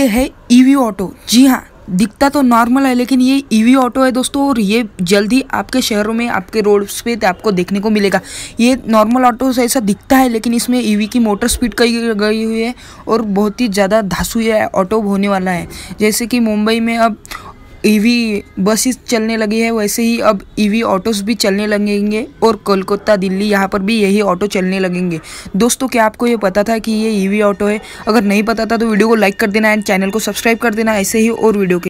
ये है EV e auto जी हाँ दिखता तो नॉर्मल है लेकिन ये ईवी e ऑटो है दोस्तों और ये जल्द ही आपके शहरों में आपके रोड्स पे तो आपको देखने को मिलेगा ये नॉर्मल ऑटो से ऐसा दिखता है लेकिन इसमें ईवी e की मोटर स्पीड कही गई हुई है और बहुत ही ज़्यादा धासु है ऑटो होने वाला है जैसे कि मुंबई में अब ईवी बसेस चलने लगी है वैसे ही अब ईवी ऑटोस भी चलने लगेंगे और कोलकाता दिल्ली यहाँ पर भी यही ऑटो चलने लगेंगे दोस्तों क्या आपको ये पता था कि ये ईवी ऑटो है अगर नहीं पता था तो वीडियो को लाइक कर देना एंड चैनल को सब्सक्राइब कर देना ऐसे ही और वीडियो